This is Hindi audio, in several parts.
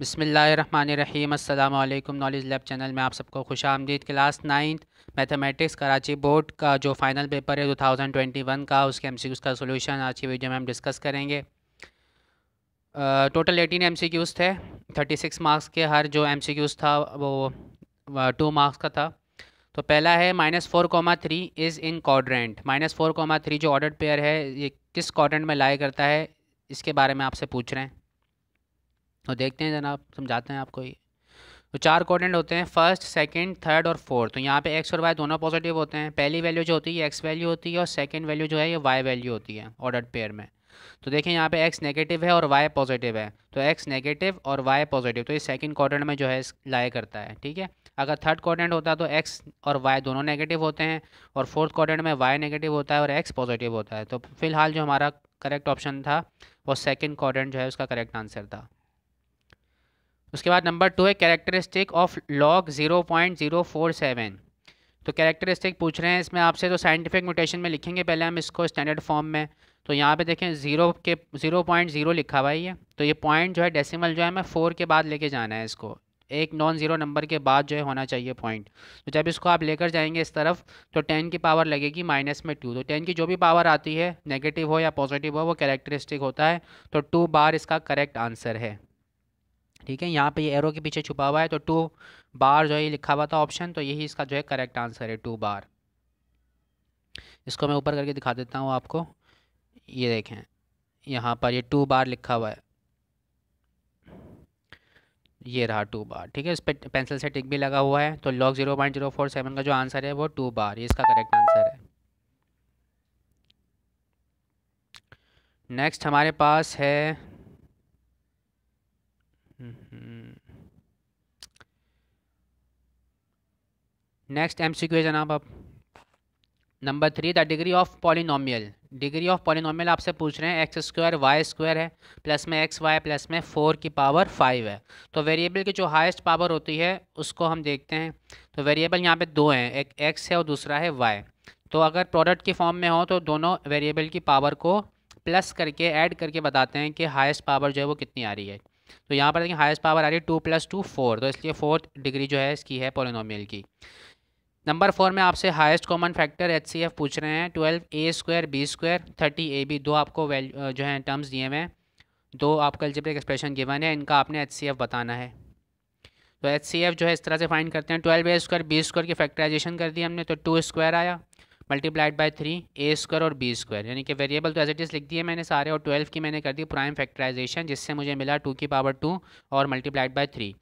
बसमीम अल्लाम नॉलेज लैब चैनल में आप सबको खुश आमदीद class ninth mathematics Karachi board का जो फाइनल पेपर है 2021 का उसके एम सी का सोल्यूशन आज की वीडियो में हम डिस्कस करेंगे total eighteen M C Qs थे थर्टी सिक्स मार्क्स के हर जो एम सी क्यूज़ था वो टू मार्क्स का था तो पहला है minus four comma three is in quadrant minus four comma three जो ऑर्डर पेयर है ये किस कॉड्रेंट में लाया करता है इसके बारे में आपसे पूछ रहे हैं और देखते हैं जनाब समझाते हैं आपको ये तो चार कोऑर्डिनेट होते हैं फर्स्ट सेकंड थर्ड और फोर्थ तो यहाँ पे एक्स और वाई दोनों पॉजिटिव होते हैं पहली वैल्यू जो होती है एक्स वैल्यू होती है और सेकंड वैल्यू जो है ये वाई वैल्यू होती है ऑर्डर पेयर में तो देखें यहाँ पे एक्स नेगेटिव है और वाई पॉजिटिव है तो एक्स नेगेटिव और वाई पॉजिटिव तो ये सेकेंड क्वाड्रेंट में जो है लाया करता है ठीक है अगर थर्ड कॉर्डेंट होता तो एक्स और वाई दोनों नेगेटिव होते हैं और फोर्थ कॉर्डेंट में वाई नेगेटिव होता है और एक्स पॉजिटिव होता है तो फिलहाल जो हमारा करेक्ट ऑप्शन था वो सेकेंड कॉर्डेंट जो है उसका करेक्ट आंसर था उसके बाद नंबर टू है characteristic of log zero point zero four seven तो कैरेक्टरिस्टिक पूछ रहे हैं इसमें आपसे तो साइंटिफिक म्यूटेशन में लिखेंगे पहले हम इसको स्टैंडर्ड फॉर्म में तो यहाँ पे देखें ज़ीरो के ज़ीरो पॉइंट ज़ीरो लिखा हुआ ये तो ये पॉइंट जो है डेसिमल जो है मैं फ़ोर के बाद लेके जाना है इसको एक नॉन ज़ीरो नंबर के बाद जो है होना चाहिए पॉइंट तो जब इसको आप लेकर जाएंगे इस तरफ तो टेन की पावर लगेगी माइनस में टू तो टेन की जो भी पावर आती है नेगेटिव हो या पॉजिटिव हो वो कैरेक्टरिस्टिक होता है तो टू बार इसका करेक्ट आंसर है ठीक है यहाँ पे ये एरो के पीछे छुपा हुआ है तो टू बार जो है लिखा हुआ था ऑप्शन तो यही इसका जो है करेक्ट आंसर है टू बार इसको मैं ऊपर करके दिखा देता हूँ आपको ये देखें यहाँ पर ये टू बार लिखा हुआ है ये रहा टू बार ठीक है इस पर पेंसिल से टिक भी लगा हुआ है तो log zero point zero four seven का जो आंसर है वो टू बार ये इसका करेक्ट आंसर है नेक्स्ट हमारे पास है नेक्स्ट एम सी क्यू जनाब आप number three the degree of polynomial degree of polynomial आपसे पूछ रहे हैं एक्स स्क्वायर वाई स्क्वायर है प्लस में एक्स वाई प्लस में फोर की पावर फाइव है तो वेरिएबल की जो हाईएस्ट पावर होती है उसको हम देखते हैं तो वेरिएबल यहाँ पे दो हैं एक एक्स है और दूसरा है वाई तो अगर प्रोडक्ट की फॉर्म में हो तो दोनों वेरिएबल की पावर को प्लस करके ऐड करके बताते हैं कि हाइस्ट पावर जो है वो कितनी आ रही है तो यहाँ पर देखिए हाइस्ट पावर आ रही है टू प्लस टू फोर तो इसलिए फोर्थ डिग्री जो है इसकी है पोलिनोमियल की नंबर फोर में आपसे highest common factor H C F पूछ रहे हैं twelve A square B square thirty A B दो आपको वैल्यू जो है टर्म्स दिए हुए हैं दो आपका एल्जेब्रिक एक्सप्रेशन गिवन है इनका आपने एच सी एफ बताना है तो एच सी एफ जो है इस तरह से फाइंड करते हैं twelve A square B square की फैक्टराइजेशन कर दी हमने तो टू स्क्वायर आया multiplied by three A square और बी स्क्वायर यानी कि वेरिएबल तो एज इट इज़ लिख दिए मैंने सारे और ट्वेल्व की मैंने कर दी प्राइम फैक्टराइजेशन जिससे मुझे मिला टू की पावर टू और मल्टीप्लाइड बाई थ्री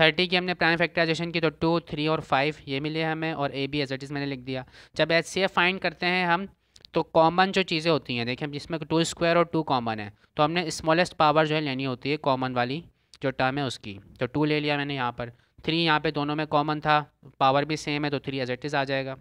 थर्टी की हमने प्राइम फैक्टराइजेशन की तो टू थ्री और फाइव ये मिले हमें और ए बी एज इज़ मैंने लिख दिया जब एच सी एफ फाइंड करते हैं हम तो कॉमन जो चीज़ें होती हैं देखिए जिसमें टू स्क्वायर और टू कॉमन है तो हमने स्मॉलेस्ट पावर जो है लेनी होती है कॉमन वाली जो टर्म है उसकी तो टू ले लिया मैंने यहाँ पर थ्री यहाँ पे दोनों में कॉमन था पावर भी सेम है तो थ्री एज इज़ आ जाएगा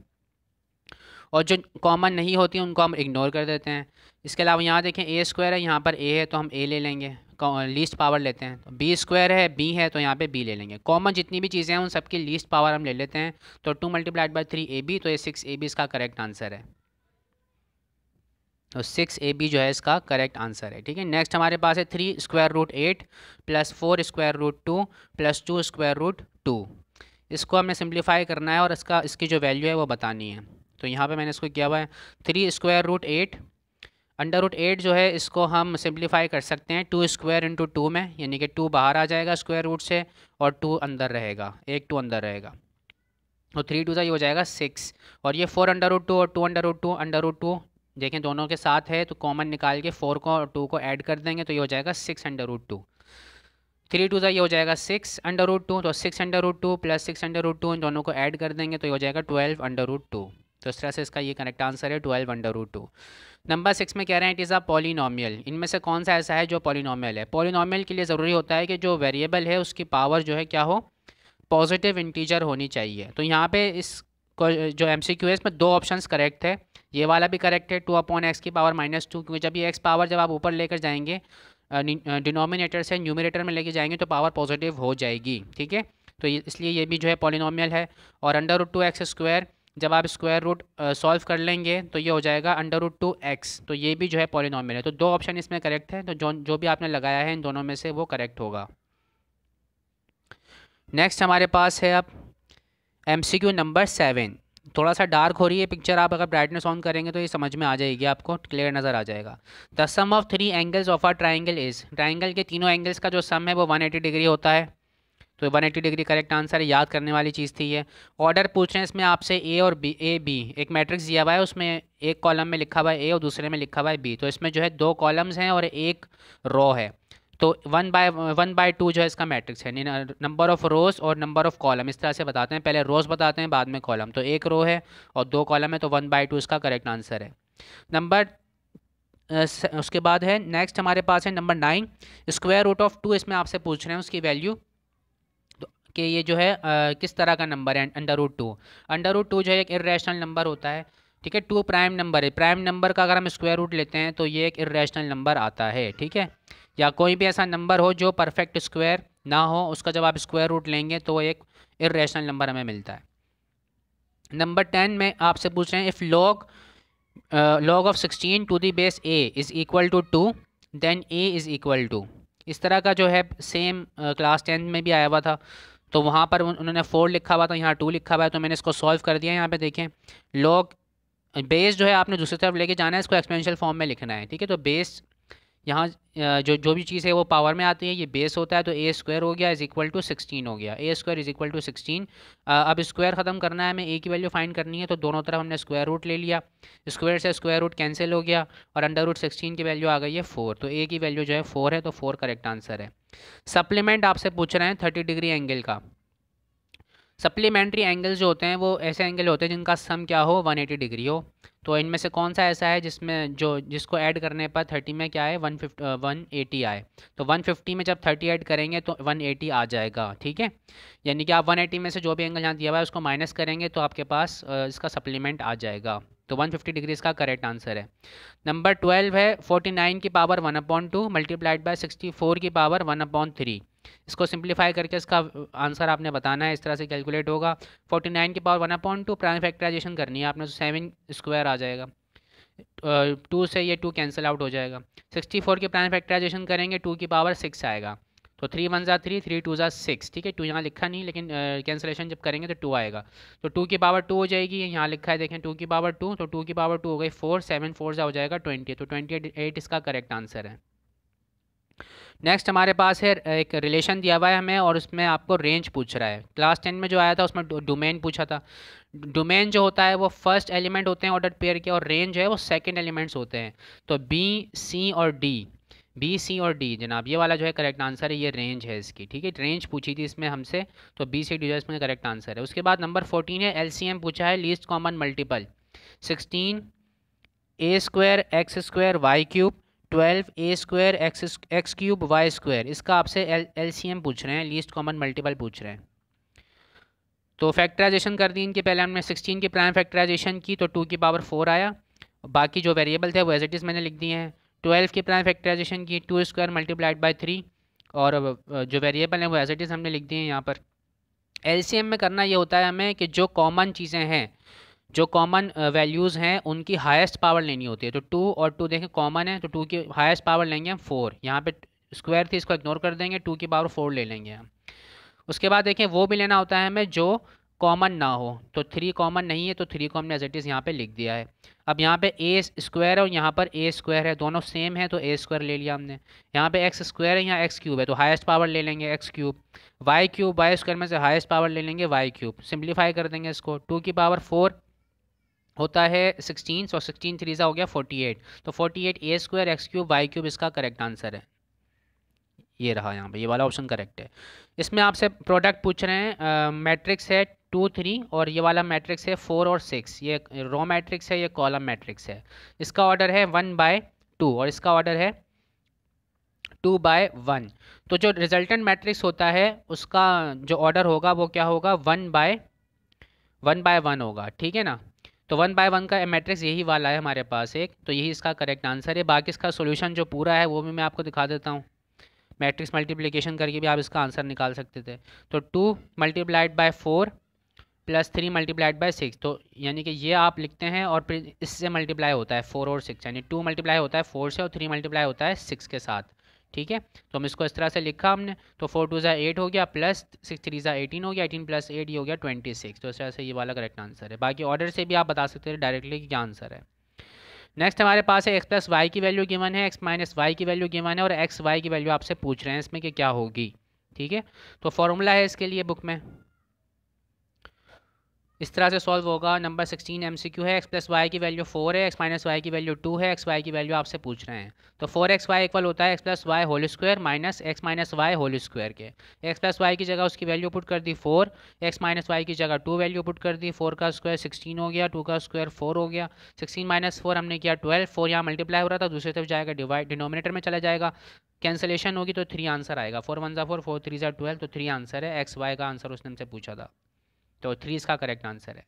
और जो कॉमन नहीं होती उनको हम इग्नोर कर देते हैं इसके अलावा यहाँ देखें ए स्क्वायर है यहाँ पर ए है तो हम ए ले लेंगे लीस्ट पावर लेते हैं तो बी स्क्वायर है बी है तो यहाँ पे बी ले लेंगे कॉमन जितनी भी चीज़ें हैं उन सबकी लीस्ट पावर हम ले लेते हैं तो two multiplied by three A B तो ये सिक्स ए बी इसका करेक्ट आंसर है तो सिक्स ए बी जो है इसका करेक्ट आंसर है ठीक है नेक्स्ट हमारे पास है three square root eight plus four square root two plus two square root two इसको हमें सिंप्लीफाई करना है और इसका इसकी जो वैल्यू है वो बतानी है तो यहाँ पे मैंने इसको किया हुआ है three square root eight under root eight जो है इसको हम सिंप्लीफाई कर सकते हैं टू स्क्वायर इंटू टू में यानी कि टू बाहर आ जाएगा स्क्वायर रूट से और टू अंदर रहेगा एक टू अंदर रहेगा तो थ्री टू का ये हो जाएगा सिक्स और ये फोर अंडर रूट टू और two under root two under root two देखें दोनों के साथ है तो कॉमन निकाल के फोर को और टू को ऐड कर देंगे तो ये हो जाएगा six under root two three two का ये हो जाएगा सिक्स अंडर रूट टू तो six under root two plus six under root two इन दोनों को ऐड कर देंगे तो ये हो जाएगा ट्वेल्व अंडर रूट टू तो इस तरह से इसका ये करेक्ट आंसर है twelve under root two number six में कह रहे हैं इट इज़ अ पॉलिनॉमियल इनमें से कौन सा ऐसा है जो पॉलिनॉमियल है पॉलिनॉमियल के लिए ज़रूरी होता है कि जो वेरिएबल है उसकी पावर जो है क्या हो पॉजिटिव इंटीजर होनी चाहिए तो यहाँ पे इस जो एम सी क्यू है इसमें दो ऑप्शन करेक्ट है ये वाला भी करेक्ट है टू अपॉन एक्स की पावर माइनस टू क्योंकि जब ये एक्स पावर जब आप ऊपर लेकर जाएंगे डिनोमिनेटर से न्यूमिनेटर में लेके जाएंगे तो पावर पॉजिटिव हो जाएगी ठीक है तो इसलिए ये भी जो है पॉलिनॉमियल है और under root two X square जब आप स्क्वायर रूट सॉल्व कर लेंगे तो ये हो जाएगा अंडर रूट टू एक्स तो ये भी जो है पॉलिनॉमियल है तो दो ऑप्शन इसमें करेक्ट है तो जो जो भी आपने लगाया है इन दोनों में से वो करेक्ट होगा नेक्स्ट हमारे पास है अब एम नंबर सेवन थोड़ा सा डार्क हो रही है पिक्चर आप अगर ब्राइटनेस ऑन करेंगे तो ये समझ में आ जाएगी आपको क्लियर नज़र आ जाएगा the sum of three angles of a triangle is triangle के तीनों एंगल्स का जो सम है वो 180 डिग्री होता है तो 180 डिग्री करेक्ट आंसर है याद करने वाली चीज़ थी ये ऑर्डर पूछ रहे हैं इसमें आपसे ए और बी ए बी एक मैट्रिक्स दिया हुआ है उसमें एक कॉलम में लिखा हुआ है ए और दूसरे में लिखा हुआ है बी तो इसमें जो है दो कॉलम्स हैं और एक रॉ है तो one by one by two जो है इसका मैट्रिक्स है नंबर ऑफ रोज और नंबर ऑफ कॉलम इस तरह से बताते हैं पहले रोज बताते हैं बाद में कॉलम तो एक रो है और दो कॉलम है तो वन बाय टू इसका करेक्ट आंसर है नंबर उसके बाद है नेक्स्ट हमारे पास है number nine square root of two इसमें आपसे पूछ रहे हैं उसकी वैल्यू कि ये जो है आ, किस तरह का नंबर है under root two under root two जो है एक इरेशनल नंबर होता है ठीक है टू प्राइम नंबर है प्राइम नंबर का अगर हम स्क्वायर रूट लेते हैं तो ये एक इरेशनल नंबर आता है ठीक है या कोई भी ऐसा नंबर हो जो परफेक्ट स्क्वायर ना हो उसका जब आप स्क्वायर रूट लेंगे तो एक इरेशनल नंबर हमें मिलता है नंबर टेन में आपसे पूछ रहे हैं if log log of sixteen to the base A is equal to two then A is equal to इस तरह का जो है सेम क्लास टेंथ में भी आया हुआ था तो वहाँ पर उन्होंने फोर लिखा हुआ था यहाँ टू लिखा हुआ है तो मैंने इसको सॉल्व कर दिया यहाँ पे देखें लॉग बेस जो है आपने दूसरी तरफ लेके जाना है इसको एक्सपेंशियल फॉर्म में लिखना है ठीक है तो बेस यहाँ जो जो भी चीज़ है वो पावर में आती है ये बेस होता है तो ए स्क्वायर हो गया इज इक्वल टू सिक्सटीन हो गया A square is equal to sixteen अब स्क्वायर ख़त्म करना है हमें ए की वैल्यू फाइंड करनी है तो दोनों तरफ हमने स्क्वायर रूट ले लिया स्क्वायर से स्क्वायर रूट कैंसिल हो गया और अंडर रूट सिक्सटीन की वैल्यू आ गई है फोर तो ए की वैल्यू जो है फोर है तो फोर करेक्ट आंसर है सप्लीमेंट आपसे पूछ रहे हैं थर्टी डिग्री एंगल का सप्लीमेंट्री एंगल जो होते हैं वो ऐसे एंगल होते हैं जिनका सम क्या हो एटी डिग्री हो तो इनमें से कौन सा ऐसा है जिसमें जो जिसको ऐड करने पर थर्टी में क्या है वन फिफ्टी वन एटी आए तो वन फिफ्टी में जब थर्टी ऐड करेंगे तो वन एटी आ जाएगा ठीक है यानी कि आप वन एटी में से जो भी एंगल यहाँ दिया हुआ है उसको माइनस करेंगे तो आपके पास इसका सप्लीमेंट आ जाएगा तो 150 फिफ्टी डिग्रीज का करेक्ट आंसर है नंबर ट्वेल्व है 49 की power one upon two multiplied sixty four की पावर वन अपॉन थ्री इसको सिंप्लीफाई करके इसका आंसर आपने बताना है इस तरह से कैलकुलेट होगा फोर्टी नाइन की power one upon two prime factorization करनी है आपने सेवन तो स्क्वायर आ जाएगा टू से ये टू कैंसिल आउट हो जाएगा सिक्सटी फोर की प्राइम फैक्टराइजेशन करेंगे टू की पावर सिक्स आएगा तो थ्री वन ज़ा थ्री थ्री टू ज़ा सिक्स ठीक है टू यहाँ लिखा नहीं लेकिन कैंसिलेशन जब करेंगे तो टू आएगा तो टू की पावर टू हो जाएगी यहाँ लिखा है देखें टू की पावर टू तो टू की पावर टू हो गई फोर सेवन फोर ज़ा हो जाएगा ट्वेंटी तो ट्वेंटी एट इसका करेक्ट आंसर है नेक्स्ट हमारे पास है एक रिलेशन दिया हुआ है हमें और उसमें आपको रेंज पूछ रहा है क्लास टेन में जो आया था उसमें डोमेन पूछा था डोमेन जो होता है वो फर्स्ट एलिमेंट होते हैं ऑर्डर पेयर के और रेंज है वो सेकंड एलिमेंट्स होते हैं तो बी सी और डी बी सी और डी जनाब ये वाला जो है करेक्ट आंसर है ये रेंज है इसकी ठीक है रेंज पूछी थी इसमें हमसे तो बी सी डी जो है इसमें करेक्ट आंसर है उसके बाद नंबर फोर्टीन है एल सी एम पूछा है least common multiple sixteen A square X square Y cube twelve A square X X cube Y square इसका आपसे एल एम पूछ रहे हैं लीस्ट कॉमन मल्टीपल पूछ रहे हैं तो फैक्टराइजेशन कर दी इनके पहले हमने सिक्सटीन की प्राइम फैक्टराइजेशन की तो टू की पावर फोर आया बाकी जो वेरिएबल थे वो एज इट इज़ मैंने लिख दिए हैं ट्वेल्व की प्राइम फैक्टराइजेशन की two square multiplied by three और जो वेरिएबल हैं वो एज इट इज़ हमने लिख दिए हैं यहाँ पर एल में करना ये होता है हमें कि जो कॉमन चीज़ें हैं जो कॉमन वैल्यूज़ uh, हैं उनकी हाइस्ट पावर लेनी होती है तो टू और टू देखें कॉमन है तो टू की हाइस्ट पावर लेंगे हम फोर यहाँ पे स्क्वायर थी इसको इग्नोर कर देंगे टू की पावर फोर ले लेंगे हम उसके बाद देखें वो भी लेना होता है हमें जो कॉमन ना हो तो थ्री कॉमन नहीं है तो थ्री को हमने एज इट इज़ यहाँ पर लिख दिया है अब यहाँ पे ए स्क्वायर है और यहाँ पर ए स्क्वायर है दोनों सेम है तो ए स्क्वायर ले लिया हमने यहाँ पे एक्स स्क्वायर है यहाँ एक्स क्यूब है तो हाईएस्ट पावर ले लेंगे X cube Y cube Y square में से हाईएस्ट पावर ले लेंगे वाई क्यूब सिंप्लीफाई कर देंगे इसको टू की पावर फोर होता है सिक्सटीन सो 16 थ्री सा हो गया फोर्टी एट तो forty eight A square X cube Y cube इसका करेक्ट आंसर है ये रहा यहाँ पे ये वाला ऑप्शन करेक्ट है इसमें आपसे प्रोडक्ट पूछ रहे हैं मैट्रिक्स है टू थ्री और ये वाला मैट्रिक्स है फोर और सिक्स ये रो मैट्रिक्स है ये कॉलम मैट्रिक्स है इसका ऑर्डर है वन बाय टू और इसका ऑर्डर है टू बाय वन तो जो रिजल्टेंट मैट्रिक्स होता है उसका जो ऑर्डर होगा वो क्या होगा one by one by one होगा ठीक है ना तो वन बाय वन का मैट्रिक्स यही वाला है हमारे पास एक तो यही इसका करेक्ट आंसर है बाकी इसका सोल्यूशन जो पूरा है वो भी मैं आपको दिखा देता हूँ मैट्रिक्स मल्टीप्लिकेशन करके भी आप इसका आंसर निकाल सकते थे तो two multiplied by four plus three multiplied by six तो यानी कि ये आप लिखते हैं और फिर इससे मल्टीप्लाई होता है फोर और सिक्स यानी टू मल्टीप्लाई होता है फोर से और थ्री मल्टीप्लाई होता है सिक्स के साथ ठीक है तो हम इसको इस तरह से लिखा हमने तो फोर टू ज़ा एट हो गया प्लस सिक्स थ्री ज़ा एटीन हो गया एटीन प्लस एट ये हो गया ट्वेंटी सिक्स तो इस तरह से ये वाला करेक्ट आंसर है बाकी ऑर्डर से भी आप बता सकते हैं डायरेक्टली कि क्या आंसर है नेक्स्ट हमारे पास है एक्स प्लस वाई की वैल्यू गिवन है एक्स माइनस वाई की वैल्यू गिवन है और एक्स वाई की वैल्यू आपसे पूछ रहे हैं इसमें कि क्या होगी ठीक है तो फॉर्मूला है इसके लिए बुक में इस तरह से सॉल्व होगा number sixteen M C Q है एक्स प्लस वाई की वैल्यू फोर है एक्स माइनस वाई की वैल्यू टू है एक्स वाई की वैल्यू आपसे पूछ रहे हैं तो फोर एक्स वाई इक्वल होता है X plus Y whole square minus X minus Y whole square के एक्स प्लस वाई की जगह उसकी वैल्यू पुट कर दी फोर एक्स माइनस वाई की जगह टू वैल्यू पुट कर दी फोर का स्क्वायर सिक्सटीन हो गया टू का स्क्वायर फोर हो गया सिक्सटीन माइनस फोर हमने किया ट्वेल्व फोर यहाँ मल्टीप्लाई हो रहा था दूसरी तरफ जाएगा डिवाइड डिनोमिनेटर में चला जाएगा कैंसिलेशन होगी तो थ्री आंसर आएगा फोर वन ज़ा फोर फोर थ्री ज़ा ट्वेल्व तो थ्री आंसर है एक्स वाई का आंसर उसने हमसे पूछा था तो थ्री इसका करेक्ट आंसर है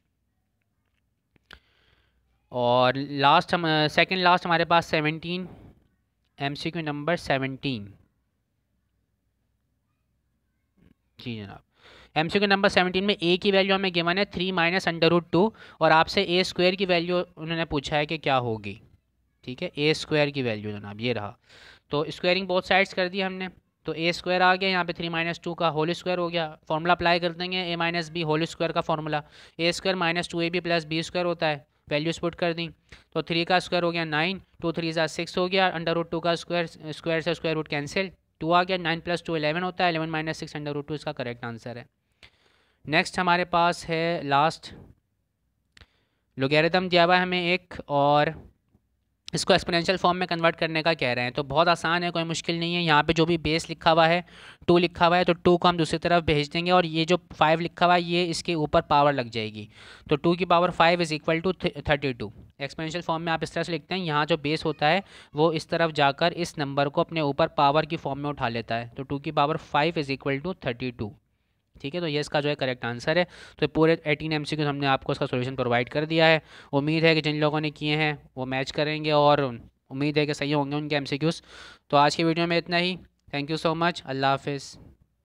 और लास्ट हम सेकेंड uh, लास्ट हमारे पास seventeen M C Q number seventeen जी जनाब M C Q number seventeen में ए की वैल्यू हमें गिवन है three minus under root two और आपसे ए स्क्वायर की वैल्यू उन्होंने पूछा है कि क्या होगी ठीक है ए स्क्वायर की वैल्यू जनाब ये रहा तो स्क्वायरिंग बहुत साइड्स कर दी हमने तो ए स्क्वायर आ गया यहाँ पे थ्री माइनस टू का होल स्क्वायर हो गया फॉर्मूला अप्लाई कर देंगे a minus b whole square का formula a square minus two a b plus b square होता है वैल्यूज पुट कर दी तो थ्री का स्क्वायर हो गया नाइन टू थ्री ज़ा सिक्स हो गया अंडर रूट टू का स्क्वायर स्क्वायर से स्क्वायर रूट कैंसिल टू आ गया नाइन प्लस टू इलेवन होता है eleven minus six under root two इसका करेक्ट आंसर है नेक्स्ट हमारे पास है लास्ट लोगेरिथम दिया हुआ है हमें एक और इसको एक्सपोनेंशियल फॉर्म में कन्वर्ट करने का कह रहे हैं तो बहुत आसान है कोई मुश्किल नहीं है यहाँ पे जो भी बेस लिखा हुआ है टू लिखा हुआ है तो टू को हम दूसरी तरफ भेज देंगे और ये जो फाइव लिखा हुआ है ये इसके ऊपर पावर लग जाएगी तो टू की power five is equal to thirty two exponential form में आप इस तरह से लिखते हैं यहाँ जो बेस होता है वो इस तरफ जाकर इस नंबर को अपने ऊपर पावर की फॉर्म में उठा लेता है तो टू की power five is equal to thirty two ठीक है तो ये इसका जो है करेक्ट आंसर है तो पूरे एटीन एम सी हमने आपको इसका सोल्यूशन प्रोवाइड कर दिया है उम्मीद है कि जिन लोगों ने किए हैं वो मैच करेंगे और उम्मीद है कि सही होंगे उनके एम तो आज की वीडियो में इतना ही थैंक यू सो मच अल्लाह हाफिज़